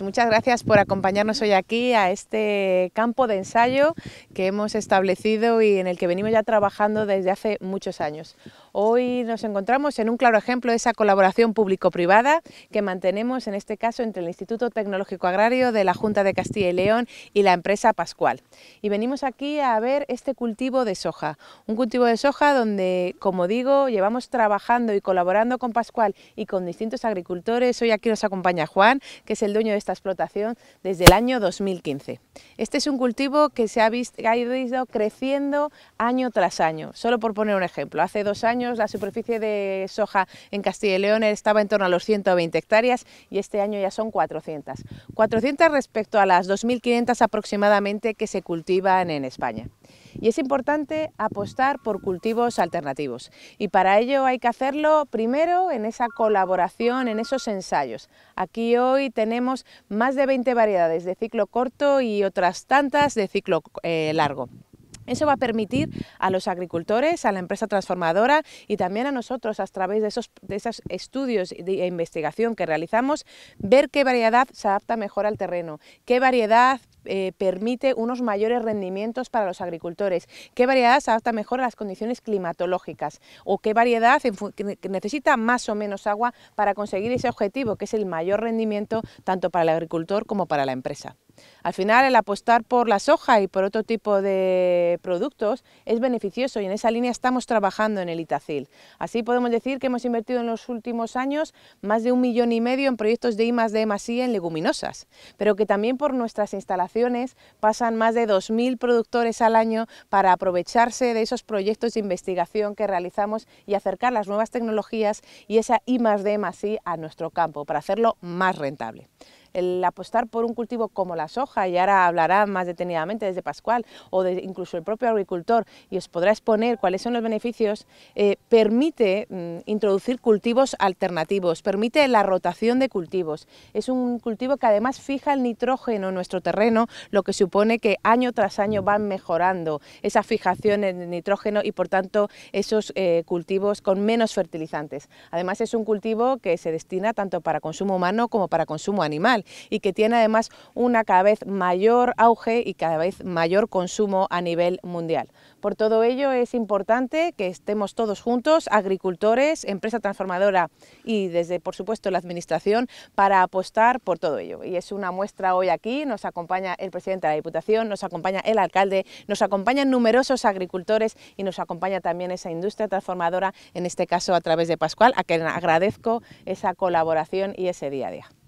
Muchas gracias por acompañarnos hoy aquí a este campo de ensayo que hemos establecido y en el que venimos ya trabajando desde hace muchos años. Hoy nos encontramos en un claro ejemplo de esa colaboración público-privada que mantenemos en este caso entre el Instituto Tecnológico Agrario de la Junta de Castilla y León y la empresa Pascual. Y venimos aquí a ver este cultivo de soja, un cultivo de soja donde, como digo, llevamos trabajando y colaborando con Pascual y con distintos agricultores. Hoy aquí nos acompaña Juan, que es el dueño de esta explotación desde el año 2015. Este es un cultivo que se ha, visto, ha ido creciendo año tras año. Solo por poner un ejemplo, hace dos años la superficie de soja en Castilla y León estaba en torno a los 120 hectáreas y este año ya son 400. 400 respecto a las 2.500 aproximadamente que se cultivan en España. Y es importante apostar por cultivos alternativos. Y para ello hay que hacerlo primero en esa colaboración, en esos ensayos. Aquí hoy tenemos más de 20 variedades de ciclo corto y otras tantas de ciclo eh, largo. Eso va a permitir a los agricultores, a la empresa transformadora y también a nosotros, a través de esos, estudios e investigación que realizamos, ver qué variedad se adapta mejor al terreno, qué variedad eh, permite unos mayores rendimientos para los agricultores, qué variedad se adapta mejor a las condiciones climatológicas o qué variedad necesita más o menos agua para conseguir ese objetivo, que es el mayor rendimiento tanto para el agricultor como para la empresa. Al final el apostar por la soja y por otro tipo de productos es beneficioso y en esa línea estamos trabajando en el Itacil. Así podemos decir que hemos invertido en los últimos años más de un millón y medio en proyectos de I más D I en leguminosas, pero que también por nuestras instalaciones pasan más de 2.000 productores al año para aprovecharse de esos proyectos de investigación que realizamos y acercar las nuevas tecnologías y esa I D I a nuestro campo para hacerlo más rentable el apostar por un cultivo como la soja, y ahora hablará más detenidamente desde Pascual o de incluso el propio agricultor y os podrá exponer cuáles son los beneficios, eh, permite mm, introducir cultivos alternativos, permite la rotación de cultivos. Es un cultivo que además fija el nitrógeno en nuestro terreno, lo que supone que año tras año van mejorando esa fijación en nitrógeno y por tanto esos eh, cultivos con menos fertilizantes. Además es un cultivo que se destina tanto para consumo humano como para consumo animal y que tiene además una cada vez mayor auge y cada vez mayor consumo a nivel mundial. Por todo ello es importante que estemos todos juntos, agricultores, empresa transformadora y desde por supuesto la administración para apostar por todo ello. Y es una muestra hoy aquí, nos acompaña el presidente de la Diputación, nos acompaña el alcalde, nos acompañan numerosos agricultores y nos acompaña también esa industria transformadora, en este caso a través de Pascual, a quien agradezco esa colaboración y ese día a día.